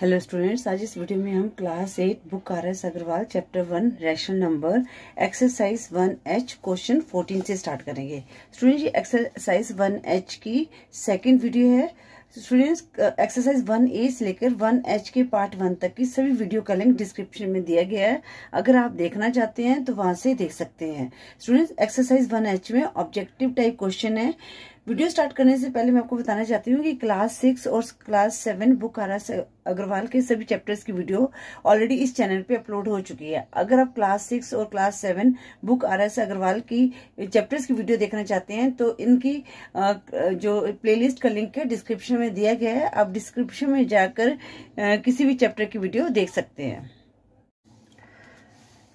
hello students आज इस video में हम class eight book R S Agarwal chapter one ration number exercise one H question fourteen से start करेंगे स्टूडेंट जी एक्सरसाइज वन एच की सेकंड वीडियो है स्टूडेंट्स एक्सरसाइज वन ए से लेकर वन एच के पार्ट वन तक की सभी वीडियो का लिंक डिस्क्रिप्शन में दिया गया है अगर आप देखना चाहते हैं तो वहां से देख सकते हैं स्टूडेंट्स एक्सरसाइज वन एच में ऑब्जेक्टिव टाइप क्वेश्चन है वीडियो स्टार्ट करने से पहले मैं आपको बताना चाहती हूँ कि क्लास सिक्स और क्लास सेवन बुक आरा अग्रवाल के सभी चैप्टर्स की वीडियो ऑलरेडी इस चैनल पे अपलोड हो चुकी है अगर आप क्लास सिक्स और class seven book R S Agarwal की चैप्टर्स की वीडियो देखना चाहते हैं तो इनकी जो प्लेलिस्ट का लिंक है डिस्क्रिप्शन में दिया गया है आप डिस्क्रिप्शन में जाकर किसी भी चैप्टर की वीडियो देख सकते हैं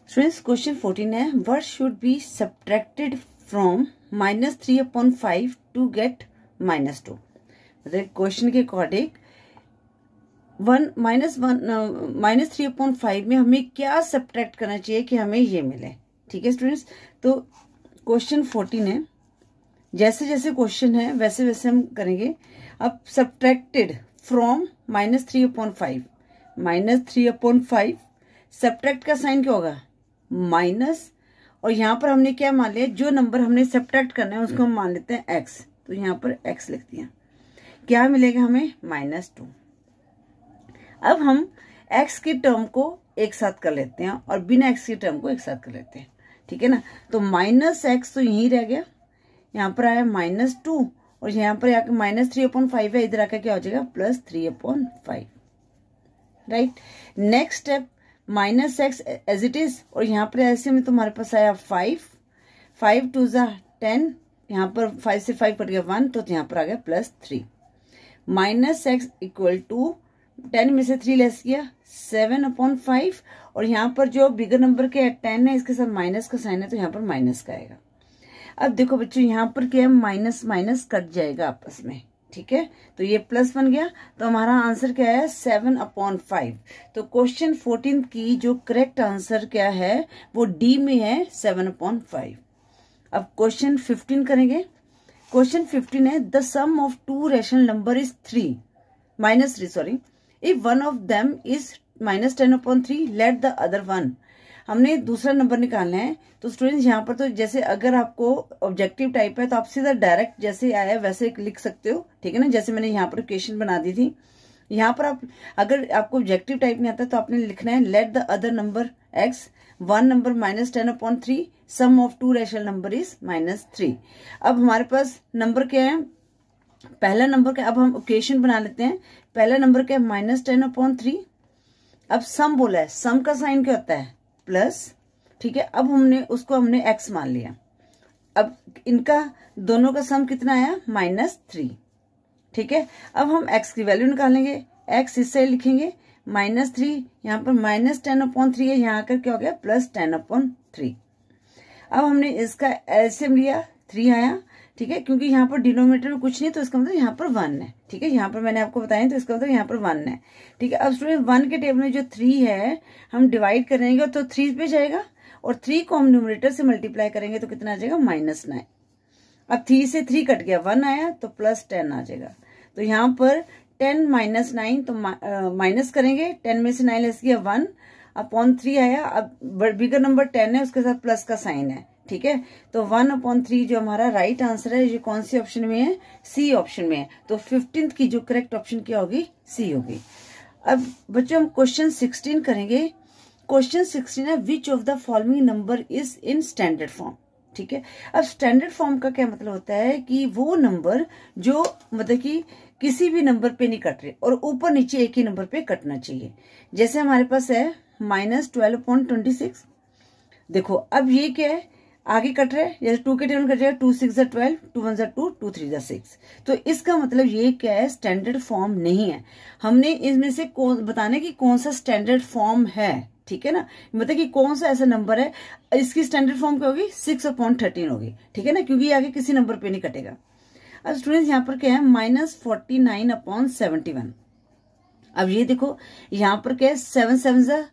स्टूडेंट्स क्वेश्चन फोर्टीन है word should be subtracted from minus three upon five to get minus two मतलब क्वेश्चन के according one minus one minus three upon five में हमें क्या सब्ट्रैक्ट करना चाहिए कि हमें ये मिले ठीक है स्टूडेंट्स तो क्वेश्चन फोर्टीन है जैसे जैसे क्वेश्चन है वैसे वैसे हम करेंगे अब subtracted from minus three upon five minus three upon five subtract का साइन क्या होगा माइनस और यहाँ पर हमने क्या मान लिया जो नंबर हमने सब्ट्रैक्ट करना है उसको हम मान लेते हैं एक्स तो यहाँ पर एक्स लिख दिया क्या मिलेगा हमें माइनस टू अब हम एक्स के टर्म को एक साथ कर लेते हैं और बिना एक्स के टर्म को एक साथ कर लेते हैं ठीक है ना तो माइनस एक्स तो यहीं रह गया यहाँ पर आया माइनस टू और यहाँ पर आके माइनस थ्री अपॉइंट फाइव है इधर आकर क्या हो जाएगा plus three upon five right next step minus x as it is और यहाँ पर ऐसे में तुम्हारे पास आया फाइव फाइव टू ज़ा टेन यहाँ पर फाइव से फाइव कट गया वन तो यहाँ पर आ गया plus three minus x equal to ten में से थ्री लेस किया सेवन अपॉन फाइव और यहाँ पर जो बिगर नंबर के टेन है इसके साथ माइनस का साइन है तो यहाँ पर माइनस का आएगा अब देखो बच्चों यहाँ पर क्या है माइनस माइनस कट जाएगा आपस में ठीक है तो ये प्लस बन गया तो हमारा आंसर क्या है सेवन अपॉन फाइव तो क्वेश्चन फोर्टीन की जो करेक्ट आंसर क्या है वो डी में है सेवन अपॉन फाइव अब क्वेश्चन फिफ्टीन करेंगे क्वेश्चन फिफ्टीन है the sum of two rational number is three minus three sorry if one of them is minus ten upon three let the other one हमने दूसरा number निकालना है तो students यहाँ पर तो जैसे अगर आपको ऑब्जेक्टिव टाइप है तो आप सीधा डायरेक्ट जैसे आया वैसे लिख सकते हो ठीक है ना जैसे मैंने यहाँ पर क्वेश्चन बना दी थी यहाँ पर आप अगर आपको ऑब्जेक्टिव टाइप नहीं आता तो आपने लिखना है let the other number x one number minus ten upon three sum of two rational number is minus three अब हमारे पास नंबर क्या है पहला नंबर का अब हम ओकेशन बना लेते हैं पहला नंबर क्या है माइनस टेन अपॉन थ्री अब सम बोला है सम का साइन क्या होता है प्लस ठीक है अब हमने उसको हमने एक्स मान लिया अब इनका दोनों का सम कितना आया माइनस थ्री ठीक है अब हम एक्स की वैल्यू निकालेंगे एक्स इससे लिखेंगे माइनस थ्री यहाँ पर माइनस टेन अपॉन थ्री है यहां आकर क्या हो गया प्लस टेन अपॉन थ्री अब हमने इसका एल्सियम लिया थ्री आया ठीक है क्योंकि यहाँ पर डिनोमीटर में कुछ नहीं तो इसका मतलब यहाँ पर वन है ठीक है यहाँ पर मैंने आपको बताया तो इसका मतलब यहाँ पर वन है ठीक है अब स्टूडेंट वन के टेबल में जो थ्री है हम डिवाइड करेंगे तो थ्री पे जाएगा और थ्री को हम न्यूमरेटर से मल्टीप्लाई करेंगे तो कितना आ जाएगा माइनस नाइन अब थ्री से थ्री कट गया वन आया तो प्लस टेन आ जाएगा तो यहाँ पर टेन माइनस नाइन तो माइनस करेंगे टेन में से नाइन लेस गया वन अपॉन थ्री आया अब बिगर नंबर टेन है उसके साथ प्लस का साइन है ठीक है तो वन अपॉन थ्री जो हमारा राइट right आंसर है ये कौन से ऑप्शन में है सी ऑप्शन में है तो फिफ्टींथ की जो करेक्ट ऑप्शन क्या होगी सी होगी अब बच्चों हम क्वेश्चन सिक्सटीन करेंगे क्वेश्चन सिक्सटीन है which of the following number is in standard form ठीक है अब स्टैंडर्ड फॉर्म का क्या मतलब होता है कि वो नंबर जो मतलब कि किसी भी नंबर पे नहीं कट रहे और ऊपर नीचे एक ही नंबर पे कटना चाहिए जैसे हमारे पास है minus twelve point twenty six देखो अब ये क्या है आगे कट रहे हैं जैसे टू के टेबल कट जाएगा two six twelve two one जर टू टू थ्री जिक्स सिक्स तो इसका मतलब ये क्या है स्टैंडर्ड फॉर्म नहीं है हमने इसमें से कौन बताने की कौन सा स्टैंडर्ड फॉर्म है ठीक है ना मतलब कि कौन सा ऐसा नंबर है इसकी स्टैंडर्ड फॉर्म क्या होगी सिक्स अपॉइंट थर्टीन होगी ठीक है ना क्योंकि आगे किसी नंबर पे नहीं कटेगा अब स्टूडेंट्स यहाँ पर क्या है minus forty nine upon seventy one अब ये देखो यहाँ पर क्या है सेवन सेवन जै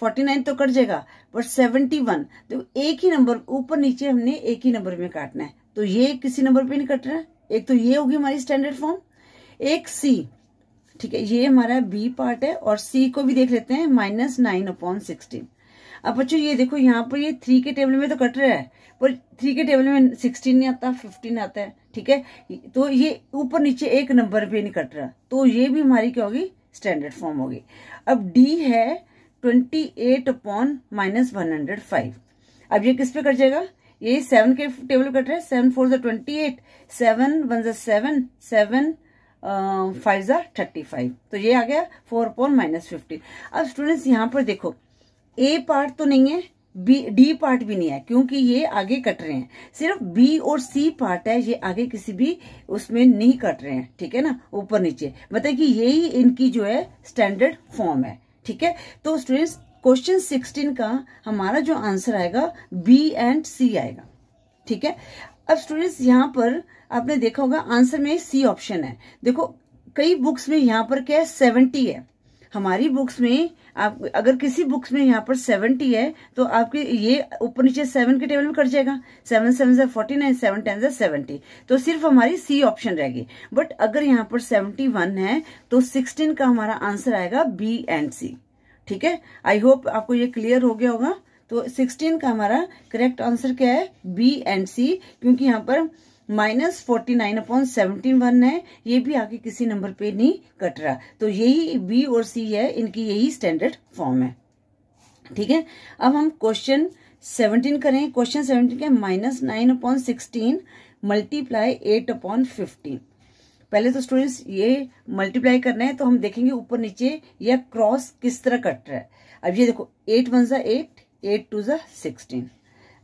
फोर्टी नाइन तो कट जाएगा बट सेवेंटी वन तो एक ही नंबर ऊपर नीचे हमने एक ही नंबर में काटना है तो ये किसी नंबर पे नहीं कट रहा है एक तो ये होगी हमारी स्टैंडर्ड फॉर्म एक सी ठीक है ये हमारा बी पार्ट है और सी को भी देख लेते हैं माइनस नाइन अपॉन सिक्सटीन अब बच्चों ये देखो यहाँ पर ये थ्री के टेबल में तो कट रहा है पर थ्री के टेबल में सिक्सटीन नहीं आता फिफ्टीन आता है ठीक है तो ये ऊपर नीचे एक नंबर पे नहीं कट रहा तो ये भी हमारी क्या होगी स्टैंडर्ड फॉर्म होगी अब डी है twenty eight upon minus one hundred five अब ये किस पे कट जाएगा ये सेवन के टेबल कट रहा है सेवन फोर जो ट्वेंटी एट सेवन वन जो सेवन सेवन फाइव जो थर्टी फाइव तो ये आ गया फोर अपॉन माइनस फिफ्टी अब स्टूडेंट्स यहाँ पर देखो ए पार्ट तो नहीं है बी डी पार्ट भी नहीं है क्योंकि ये आगे कट रहे हैं सिर्फ बी और सी पार्ट है ये आगे किसी भी उसमें नहीं कट रहे हैं ठीक है ना ऊपर नीचे मतलब कि यही इनकी जो है स्टैंडर्ड फॉर्म है ठीक है तो स्टूडेंट्स क्वेश्चन सिक्सटीन का हमारा जो आंसर आएगा बी एंड सी आएगा ठीक है अब स्टूडेंट्स यहाँ पर आपने देखा होगा आंसर में सी ऑप्शन है देखो कई बुक्स में यहां पर क्या है सेवेंटी है हमारी बुक्स में आप अगर किसी बुक्स में यहाँ पर सेवेंटी है तो आपके ये ऊपर नीचे सेवन के टेबल में कट जाएगा सेवन सेवन से फोर्टी नाइन सेवन टेन से सेवेंटी तो सिर्फ हमारी सी ऑप्शन रहेगी बट अगर यहाँ पर सेवेंटी वन है तो सिक्सटीन का हमारा आंसर आएगा बी एंड सी ठीक है आई होप आपको ये क्लियर हो गया होगा तो सिक्सटीन का हमारा करेक्ट आंसर क्या है बी एंड सी क्योंकि यहाँ पर minus forty nine upon seventeen one है ये भी आगे किसी नंबर पे नहीं कट रहा तो यही बी और सी है इनकी यही स्टैंडर्ड फॉर्म है ठीक है अब हम क्वेश्चन सेवनटीन करें क्वेश्चन सेवनटीन के minus nine upon sixteen multiply eight upon fifteen पहले तो स्टूडेंट्स ये मल्टीप्लाई करना है तो हम देखेंगे ऊपर नीचे या क्रॉस किस तरह कट रहा है अब ये देखो एट वन ज़ा एट एट टू ज़ा सिक्सटीन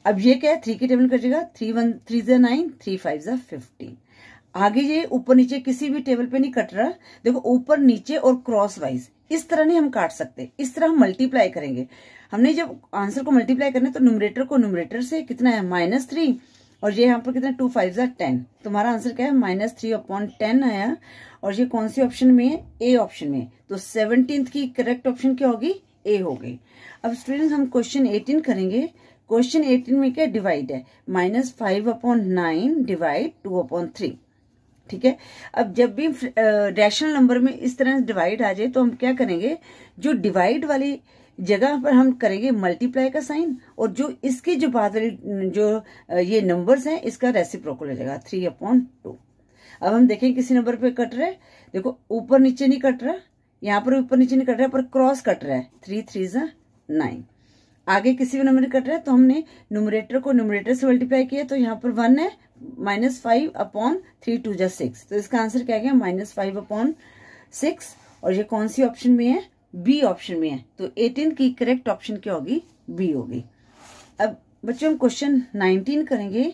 अब ये क्या है थ्री की टेबल कटेगा थ्री वन थ्री जो नाइन थ्री फाइव जै फिफ्टीन आगे ये ऊपर नीचे किसी भी टेबल पे नहीं कट रहा देखो ऊपर नीचे और क्रॉस वाइज इस तरह नहीं हम काट सकते इस तरह हम मल्टीप्लाई करेंगे हमने जब आंसर को मल्टीप्लाई करना तो न्यूमरेटर को न्यूमरेटर से कितना है माइनस थ्री और ये यहाँ पर कितना टू फाइव जै टेन तुम्हारा आंसर क्या है माइनस थ्री अपॉन टेन आया और ये कौन सी ऑप्शन में है ए ऑप्शन में तो सेवनटीन की करेक्ट ऑप्शन क्या होगी ए हो गई अब स्टूडेंट हम क्वेश्चन एटीन करेंगे क्वेश्चन एटीन में क्या डिवाइड है minus five upon nine divide two upon three ठीक है अब जब भी रैशनल नंबर में इस तरह से डिवाइड आ जाए तो हम क्या करेंगे जो डिवाइड वाली जगह पर हम करेंगे मल्टीप्लाई का साइन और जो इसके जो बाद वाली जो ये नंबर्स हैं इसका रेसिप्रोकल हो जाएगा थ्री अपॉन टू अब हम देखें किसी नंबर पे कट रहा है देखो ऊपर नीचे नहीं कट रहा यहाँ पर ऊपर नीचे नहीं कट रहा है पर क्रॉस कट रहा है थ्री थ्री जो नाइन आगे किसी भी नंबर कट रहा है तो हमने नुमरेटर को नुमरेटर से मल्टीप्लाई किया तो यहाँ पर वन है minus five upon three two जा सिक्स तो इसका आंसर क्या गया माइनस फाइव अपॉन सिक्स और ये कौन सी ऑप्शन में है बी ऑप्शन में है तो एटीन की करेक्ट ऑप्शन क्या होगी बी होगी अब बच्चों हम क्वेश्चन नाइनटीन करेंगे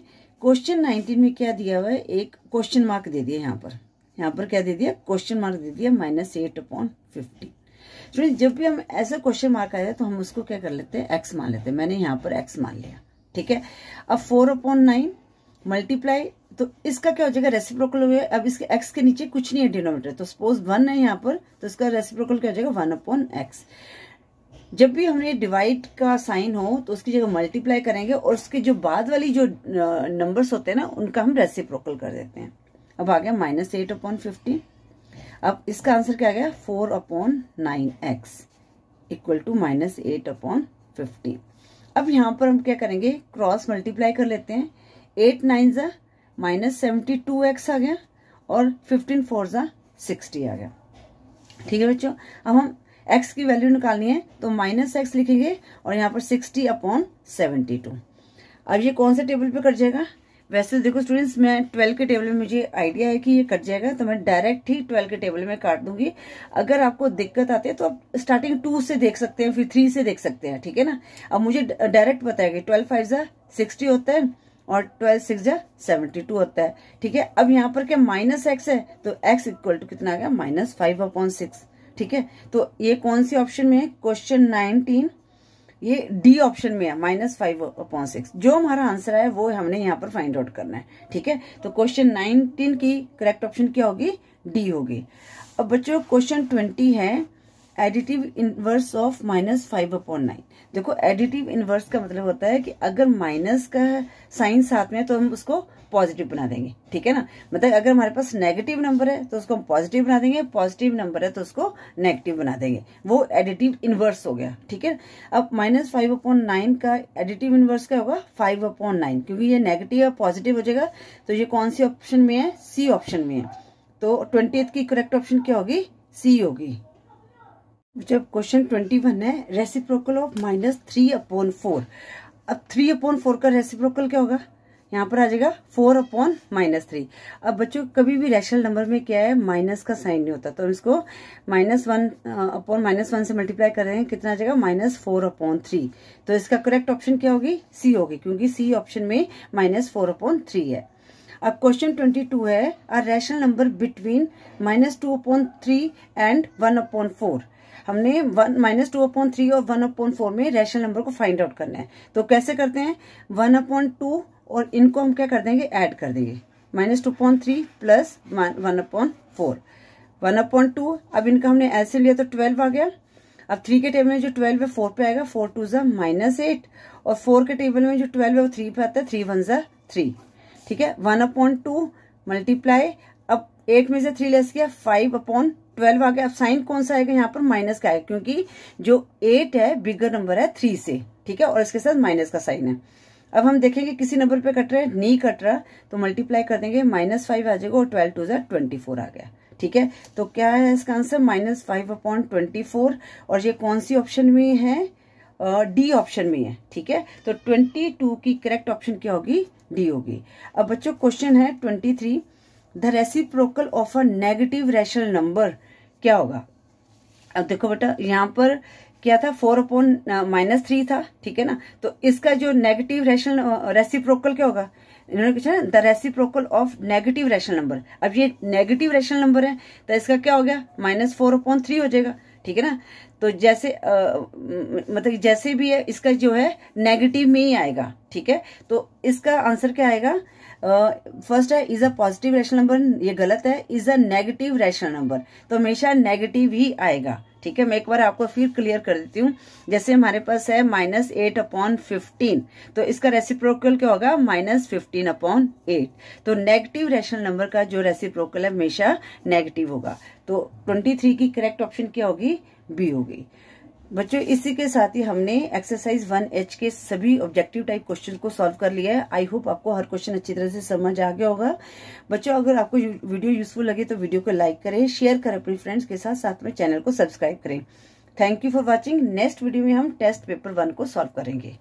क्वेश्चन नाइनटीन में क्या दिया हुआ है एक क्वेश्चन मार्क दे दिया यहाँ पर यहाँ पर क्या दे दिया क्वेश्चन मार्क दे दिया minus eight upon fifty friend जब भी हम ऐसा क्वेश्चन मार्क आ जाए तो हम उसको क्या कर लेते हैं एक्स मान लेते हैं मैंने यहाँ पर एक्स मान लिया ठीक है अब फोर अपॉन नाइन मल्टीप्लाई तो इसका क्या हो जाएगा रेसिप्रोकल हुआ अब इसके एक्स के नीचे कुछ नहीं है डिनोमीटर तो सपोज वन है यहाँ पर तो इसका रेसिप्रोकल क्या हो जाएगा वन अपॉन एक्स जब भी हमने डिवाइड का साइन हो तो उसकी जगह मल्टीप्लाई करेंगे और उसके जो बाद वाली जो नंबर्स होते हैं ना उनका हम रेसिप्रोकल कर देते हैं अब आ गया माइनस एट अपॉन फिफ्टीन अब इसका आंसर क्या गया four upon nine x equal to minus eight upon fifteen अब यहां पर हम क्या करेंगे क्रॉस मल्टीप्लाई कर लेते हैं एट नाइन ज़ा माइनस सेवेंटी टू एक्स आ गया और फिफ्टीन फोर ज़ा सिक्सटी आ गया ठीक है बच्चों अब हम एक्स की वैल्यू निकालनी है तो माइनस एक्स लिखेंगे और यहाँ पर सिक्सटी अपॉन सेवेंटी टू अब ये कौन से टेबल पे कर जाएगा वैसे देखो स्टूडेंट्स मैं ट्वेल्व के टेबल में मुझे आइडिया है कि ये कट जाएगा तो मैं डायरेक्ट ही ट्वेल्व के टेबल में काट दूंगी अगर आपको दिक्कत आती है तो आप स्टार्टिंग टू से देख सकते हैं फिर थ्री से देख सकते हैं ठीक है ना अब मुझे डायरेक्ट बताया कि ट्वेल्व फाइव जा सिक्सटी होता है और ट्वेल्व सिक्स जा सेवेंटी टू होता है ठीक है अब यहाँ पर क्या माइनस एक्स है तो एक्स इक्वल टू कितना आ गया माइनस फाइव अपॉन सिक्स ठीक है तो ये कौन सी ऑप्शन में है क्वेश्चन नाइनटीन ये डी ऑप्शन में है माइनस फाइव अपॉन सिक्स जो हमारा आंसर है वो हमने यहाँ पर फाइंड आउट करना है ठीक है तो क्वेश्चन नाइनटीन की करेक्ट ऑप्शन क्या होगी डी होगी अब बच्चों क्वेश्चन ट्वेंटी है additive inverse of minus five upon nine देखो एडिटिव इनवर्स का मतलब होता है कि अगर माइनस का साइन साथ में है तो हम उसको पॉजिटिव बना देंगे ठीक है ना मतलब अगर हमारे पास नेगेटिव नंबर है तो उसको हम पॉजिटिव बना देंगे पॉजिटिव नंबर है तो उसको नेगेटिव बना देंगे वो एडिटिव इनवर्स हो गया ठीक है अब माइनस फाइव अपॉन नाइन का एडिटिव इनवर्स क्या होगा फाइव अपॉन नाइन क्योंकि ये नेगेटिव और पॉजिटिव हो जाएगा तो ये कौन सी ऑप्शन में है सी ऑप्शन में है तो ट्वेंटी की करेक्ट ऑप्शन क्या होगी सी होगी जब क्वेश्चन ट्वेंटी वन है reciprocal of minus three upon four अब थ्री अपॉन फोर का रेसिप्रोकल क्या होगा यहाँ पर आ जाएगा फोर अपॉन माइनस थ्री अब बच्चों कभी भी रैशनल नंबर में क्या है माइनस का साइन नहीं होता तो हम इसको minus one upon minus one से मल्टीप्लाई कर रहे हैं कितना आ जाएगा माइनस फोर अपॉन थ्री तो इसका करेक्ट ऑप्शन क्या होगी सी होगी क्योंकि सी ऑप्शन में माइनस फोर अपॉन थ्री है अब क्वेश्चन ट्वेंटी टू है a rational number between minus two upon three and one upon four हमने one minus two upon three और वन अपॉइंट फोर में रैशनल नंबर को find out करना है तो कैसे करते हैं वन अपॉइंट टू और इनको हम क्या कर देंगे ऐड कर देंगे minus two point three plus one upon four one upon two अब इनका हमने ऐसे लिया तो ट्वेल्व आ गया अब थ्री के टेबल में जो ट्वेल्व है फोर पे आएगा फोर टू ज़ा माइनस एट और फोर के टेबल में जो ट्वेल्व है वो थ्री पे आता है थ्री वन ज़ा थ्री ठीक है वन अपॉइंट टू मल्टीप्लाई अब एट में से थ्री लेस किया फाइव अपॉन ट्वेल्व आ गया अब साइन कौन सा आएगा यहाँ पर माइनस का आएगा क्योंकि जो एट है बिगर नंबर है थ्री से ठीक है और इसके साथ माइनस का साइन है अब हम देखेंगे किसी नंबर पे कट रहा है नहीं कट रहा तो मल्टीप्लाई कर देंगे माइनस फाइव आ जाएगा और ट्वेल्व टू जै ट्वेंटी फोर आ गया ठीक है तो क्या है इसका answer minus five upon twenty four और ये कौन सी ऑप्शन में है डी uh, ऑप्शन में है ठीक है तो ट्वेंटी टू की करेक्ट ऑप्शन क्या होगी डी होगी अब बच्चों क्वेश्चन है twenty three the reciprocal of a negative rational number क्या होगा अब देखो बेटा यहाँ पर क्या था फोर अपॉन माइनस थ्री था ठीक है ना तो इसका जो नेगेटिव रेशनल रेसिप्रोकल क्या होगा इन्होंने पूछा ना the reciprocal of negative rational number अब ये नेगेटिव रेशनल नंबर है तो इसका क्या हो गया माइनस फोर अपॉन थ्री हो जाएगा ठीक है ना तो जैसे आ, मतलब जैसे भी है इसका जो है नेगेटिव में ही आएगा ठीक है तो इसका आंसर क्या आएगा फर्स्ट है is a positive rational number ये गलत है is a negative rational number तो हमेशा नेगेटिव ही आएगा ठीक है मैं एक बार आपको फिर क्लियर कर देती हूँ जैसे हमारे पास है माइनस एट अपॉन फिफ्टीन तो इसका रेसिप्रोकल क्या होगा माइनस फिफ्टीन अपॉन एट तो नेगेटिव रेशनल नंबर का जो रेसिप्रोकल है हमेशा नेगेटिव होगा तो ट्वेंटी थ्री की करेक्ट ऑप्शन क्या होगी बी होगी बच्चों इसी के साथ ही हमने एक्सरसाइज वन एच के सभी ऑब्जेक्टिव टाइप क्वेश्चन को सॉल्व कर लिया है आई होप आपको हर क्वेश्चन अच्छी तरह से समझ आ गया होगा बच्चों अगर आपको वीडियो यूजफुल लगे तो वीडियो को लाइक करें शेयर करें अपने फ्रेंड्स के साथ साथ में चैनल को सब्सक्राइब करें thank you for watching next video में हम टेस्ट पेपर वन को सॉल्व करेंगे